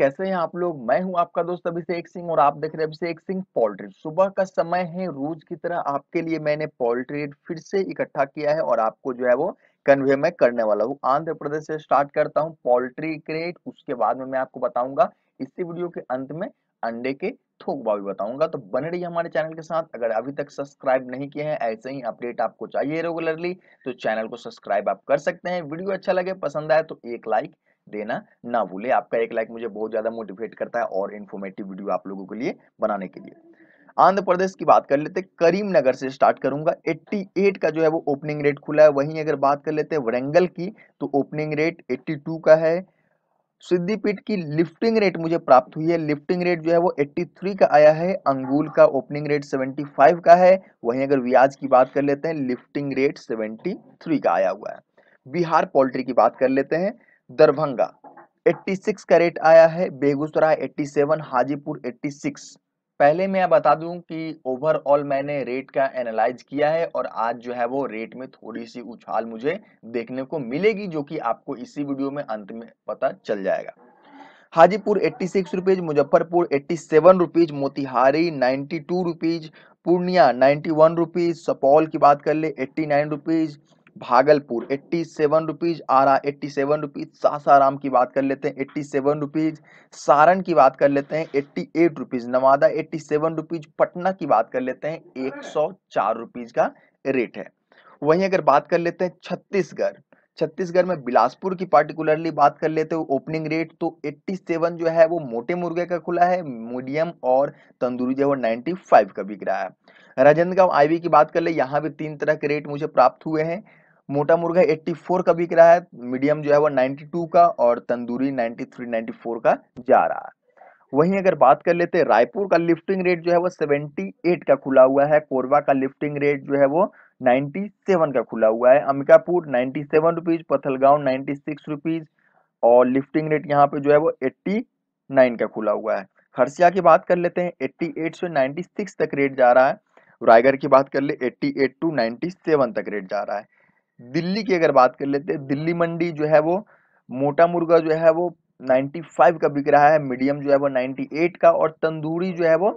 कैसे हैं आप लोग मैं हूं आपका दोस्त अभिषेक सिंह और आप देख रहे हैं अभिषेक सिंह पोल्ट्रेट सुबह का समय है रोज की तरह आपके लिए मैंने पोल्ट्रेट फिर से इकट्ठा किया है और आपको जो है वो कन्वे में करने वाला हूँ आंध्र प्रदेश से स्टार्ट करता हूँ पोल्ट्री क्रेट उसके बाद में मैं आपको बताऊंगा इसी वीडियो के अंत में अंडे के थोक भाव भी बताऊंगा तो बने रही हमारे चैनल के साथ अगर अभी तक सब्सक्राइब नहीं किए हैं ऐसे ही अपडेट आपको चाहिए रेगुलरली तो चैनल को सब्सक्राइब आप कर सकते हैं वीडियो अच्छा लगे पसंद आए तो एक लाइक देना ना भूले आपका एक लाइक मुझे बहुत ज्यादा मोटिवेट करता है और इन्फॉर्मेटिव वीडियो आप लोगों के लिए बनाने के लिए आंध्र प्रदेश की बात कर लेते करीमनगर से स्टार्ट करूंगा 88 का जो है वो ओपनिंग रेट खुला है वहीं अगर बात कर लेते वरंगल की तो ओपनिंग रेट 82 का है सिद्धिपीठ की लिफ्टिंग रेट मुझे प्राप्त हुई है लिफ्टिंग रेट जो है वो 83 का आया है अंगूल का ओपनिंग रेट 75 का है वहीं अगर व्याज की बात कर लेते हैं लिफ्टिंग रेट सेवेंटी का आया हुआ है बिहार पोल्ट्री की बात कर लेते हैं दरभंगा 86 कैरेट आया है बेगूसराय 87 हाजीपुर 86 पहले मैं बता दूं कि ओवरऑल मैंने रेट का एनालाइज किया है और आज जो है वो रेट में थोड़ी सी उछाल मुझे देखने को मिलेगी जो कि आपको इसी वीडियो में अंत में पता चल जाएगा Hajipur eighty six rupees Muzaffarpur eighty seven rupees Motihari ninety two rupees Purnia ninety one rupees Supaul की बात कर ले eighty nine rupees Bhagalpur eighty seven rupees Arrah eighty seven rupees Sasaram की बात कर लेते हैं एट्टी सेवन रुपीज सारण की बात कर लेते हैं eighty eight rupees Nawada eighty seven rupees Patna की बात कर लेते हैं एक सौ चार रुपीज का रेट है वहीं अगर बात कर लेते हैं छत्तीसगढ़ छत्तीसगढ़ में बिलासपुर की पार्टिकुलरली बात कर लेते हो ओपनिंग रेट तो 87 जो है वो मोटे मुर्गे का खुला है मीडियम और तंदूरी जो है वो 95 का बिक रहा है राजनांदगांव आईवी की बात कर ले यहाँ भी तीन तरह के रेट मुझे प्राप्त हुए हैं मोटा मुर्गा 84 का बिक रहा है मीडियम जो है वो 92 का और तंदूरी 93 94 का जा रहा है वहीं अगर बात कर लेते हैं रायपुर का लिफ्टिंग रेट जो है वो 78 का खुला हुआ है कोरबा का लिफ्टिंग रेट जो है वो 97 का खुला हुआ है Ambikapur 97 seven rupees Pathalgaon ninety six rupees और लिफ्टिंग रेट यहाँ पे जो है वो 89 का खुला हुआ है खरसिया की बात कर लेते हैं 88 से 96 तक रेट जा रहा है रायगढ़ की बात कर ले 88 टू 97 तक रेट जा रहा है दिल्ली की अगर बात कर लेते हैं दिल्ली मंडी जो है वो मोटा मुर्गा जो है वो 95 का बिक रहा है मीडियम जो है वो 98 का और तंदूरी जो है वो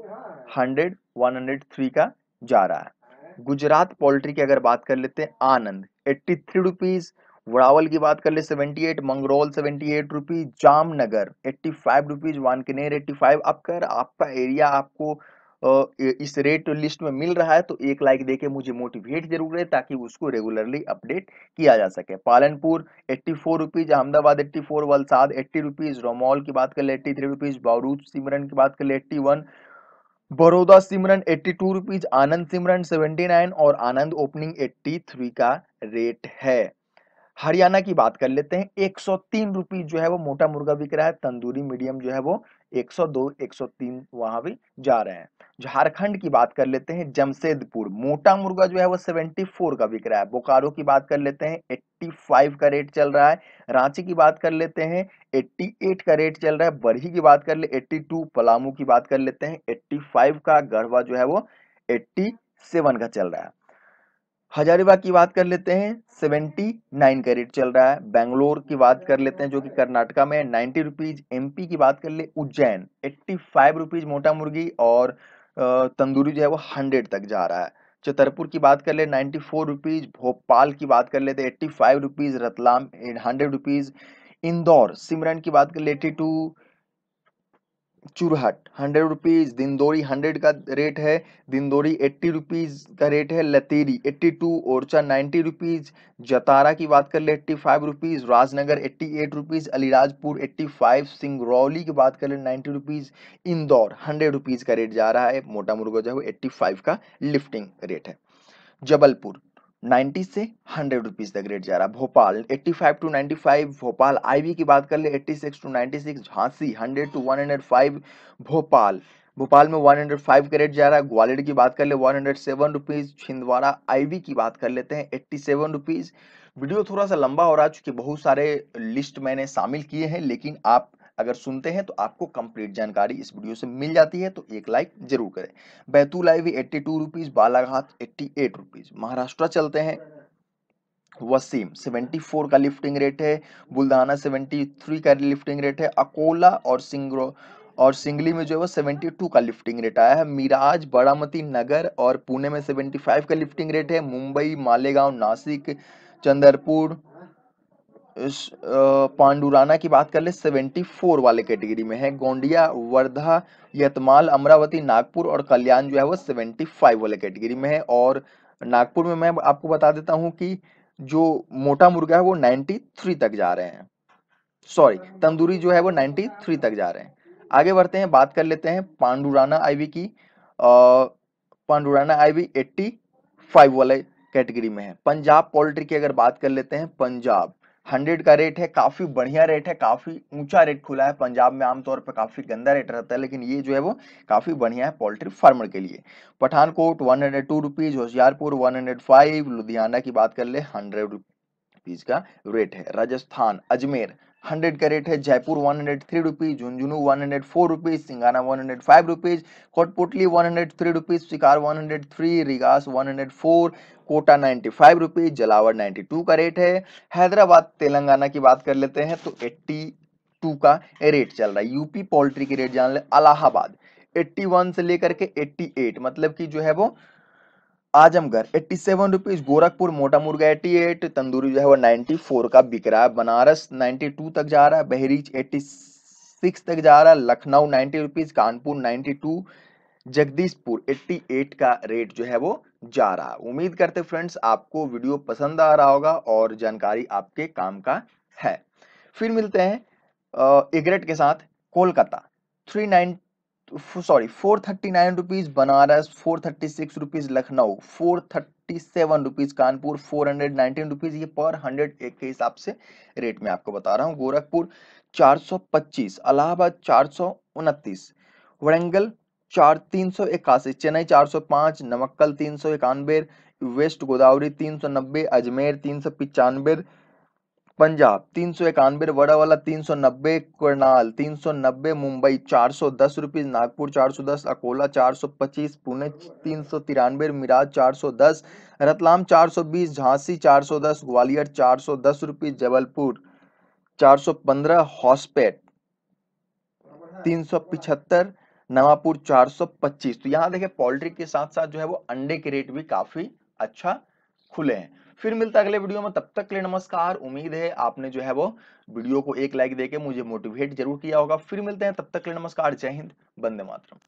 100 103 का जा रहा है गुजरात पोल्ट्री की अगर बात कर लेते हैं Anand eighty three rupees Vadaval की बात कर ले 78 Mangrol eight rupees Jamnagar eighty five rupees Wankaner eighty five आपका एरिया आपको इस रेट लिस्ट में मिल रहा है तो एक लाइक देके मुझे मोटिवेट जरूर है ताकि उसको रेगुलरली अपडेट किया जा सके Palanpur eighty four rupees Ahmedabad eighty four Valsad eighty rupees रोमौल की बात कर ले एट्टी थ्री रुपीज बारूद सिमरन की बात कर ले eighty one Baroda Simran eighty two rupees Anand Simran seventy nine और आनंद ओपनिंग एट्टी थ्री का रेट है हरियाणा की बात कर लेते हैं एक सौ तीन रुपीज जो है वो मोटा मुर्गा बिक रहा है तंदूरी मीडियम जो है वो 102, 103 वहां भी जा रहे हैं झारखंड की बात कर लेते हैं जमशेदपुर मोटा मुर्गा जो है वो 74 का बिक रहा है बोकारो की बात कर लेते हैं 85 का रेट चल रहा है रांची की बात कर लेते हैं 88 का रेट चल रहा है बरही की बात कर ले 82 पलामू की बात कर लेते हैं 85 का गढ़वा जो है वो 87 का चल रहा है हजारीबाग की बात कर लेते हैं सेवेंटी नाइन कैरेट चल रहा है बेंगलोर की बात कर लेते हैं जो कि कर्नाटका में नाइन्टी रुपीज एम की बात कर ले उज्जैन एट्टी फाइव रुपीज मोटा मुर्गी और तंदूरी जो है वो हंड्रेड तक जा रहा है छतरपुर की बात कर ले नाइन्टी फोर रुपीज़ भोपाल की बात कर लेते eighty five rupees Ratlam hundred rupees Indore Simran की बात कर ले eighty two Churhat hundred rupees Dindori hundred का रेट है दिंदोरी एट्टी रुपीज़ का रेट है Lateri eighty two Orchha ninety rupees Jatara की बात कर ले eighty five rupees Rajnagar eighty eight rupees Alirajpur eighty five Singrauli की बात कर ले ninety rupees Indore hundred rupees का रेट जा रहा है मोटा मुर्गा जो है वो एट्टी फाइव का लिफ्टिंग रेट है जबलपुर 90 से 100 रुपीज तक रेट जा रहा है Bhopal 85 two five Bhopal IV की बात कर ले 86 two six Jhansi hundred two five Bhopal Bhopal में 105 का रेट जा रहा है ग्वालियर की बात कर ले 107 रुपीज छिंदवाड़ा आईवी की बात कर लेते हैं 87 रुपीज़ वीडियो थोड़ा सा लंबा हो रहा है चूंकि बहुत सारे लिस्ट मैंने शामिल किए हैं लेकिन आप अगर सुनते हैं तो आपको कंप्लीट जानकारी इस वीडियो से मिल जाती है तो एक लाइक जरूर करें बैतूल आई हुई eighty two rupees Balaghat eighty eight rupees Maharashtra चलते हैं वसीम 74 का लिफ्टिंग रेट है बुल्धाना 73 का लिफ्टिंग रेट है अकोला और सिंगरो और सिंगली में जो है वो 72 का लिफ्टिंग रेट आया है मिराज बड़ामती नगर और पुणे में 75 का लिफ्टिंग रेट है मुंबई मालेगांव नासिक चंद्रपुर पांडुराना की बात कर ले 74 वाले कैटेगरी में है गोंडिया वर्धा यतमाल अमरावती नागपुर और कल्याण जो है वो 75 वाले कैटेगरी में है और नागपुर में मैं आपको बता देता हूं कि जो मोटा मुर्गा है वो 93 तक जा रहे हैं सॉरी तंदूरी जो है वो 93 तक जा रहे हैं आगे बढ़ते हैं बात कर लेते हैं पांडुराना आईवी की पांडुराना आईवी फाइव वाले कैटेगरी में है पंजाब पोल्ट्री की अगर बात कर लेते हैं पंजाब हंड्रेड का रेट है काफी बढ़िया रेट है काफी ऊंचा रेट खुला है पंजाब में आमतौर पर काफी गंदा रेट रहता है लेकिन ये जो है वो काफी बढ़िया है पोल्ट्री फार्मर के लिए Pathankot one hundred two rupees Hoshiarpur one hundred five Ludhiana की बात कर ले हंड्रेड रुपीज का रेट है राजस्थान अजमेर हंड्रेड कैरेट है Jaipur one hundred three rupees Jhunjhunu one hundred four rupees Singana one hundred five rupees Kotputli one hundred three rupees Sikar one hundred three रिगास one hundred four Kota ninety five rupees Jhalawar ninety two का rate है हैदराबाद तेलंगाना की बात कर लेते हैं तो एट्टी टू का रेट चल रहा है यूपी पोल्ट्री की रेट जान ले अलाहाबाद 81 से लेकर के 88 मतलब कि जो है वो Azamgarh eighty seven rupees Gorakhpur मोटा मुर्गा एट्टी एट तंदूरी जो है वो नाइन्टी फोर का बिक रहा है बनारस नाइन्टी टू तक जा रहा है बहरीच एट्टी सिक्स तक जा रहा है Lucknow ninety rupees Kanpur ninety two Jagdishpur eighty eight का रेट जो है वो जा रहा है उम्मीद करते फ्रेंड्स आपको वीडियो पसंद आ रहा होगा और जानकारी आपके काम का है फिर मिलते हैं एगरेट के साथ Kolkata three nine sorry four thirty nine rupees Banaras four thirty six rupees Lucknow four thirty seven rupees Kanpur four hundred nineteen rupees ये पर हंड्रेड एक के हिसाब से रेट में आपको बता रहा हूँ गोरखपुर चार सौ पच्चीस अलाहाबाद चार सौ उनतीस वरंगल चार तीन सौ इक्यासी चेन्नई चार सौ पांच नमक्कल तीन सौ इक्यानवे वेस्ट गोदावरी तीन सौ नब्बे अजमेर तीन सौ पचानवे पंजाब तीन सौ इकानबे वड़ावाला तीन सौ नब्बे करनाल तीन सौ नब्बे मुंबई चार सौ दस रुपीज नागपुर चार सौ दस अकोला चार सौ पच्चीस पुणे तीन सौ तिरानबे मिराज चार सौ दस रतलाम चार सौ बीस झांसी चार सौ दस ग्वालियर चार सौ दस रुपीज जबलपुर चार सौ पंद्रह हॉस्पेट तीन सौ पिछहत्तर नवापुर चार सौ पच्चीस तो यहाँ देखे पोल्ट्री के साथ साथ जो है वो अंडे के रेट भी काफी अच्छा खुले हैं फिर मिलता है अगले वीडियो में तब तक के लिए नमस्कार उम्मीद है आपने जो है वो वीडियो को एक लाइक देके मुझे मोटिवेट जरूर किया होगा फिर मिलते हैं तब तक के लिए नमस्कार जय हिंद बंदे मातरम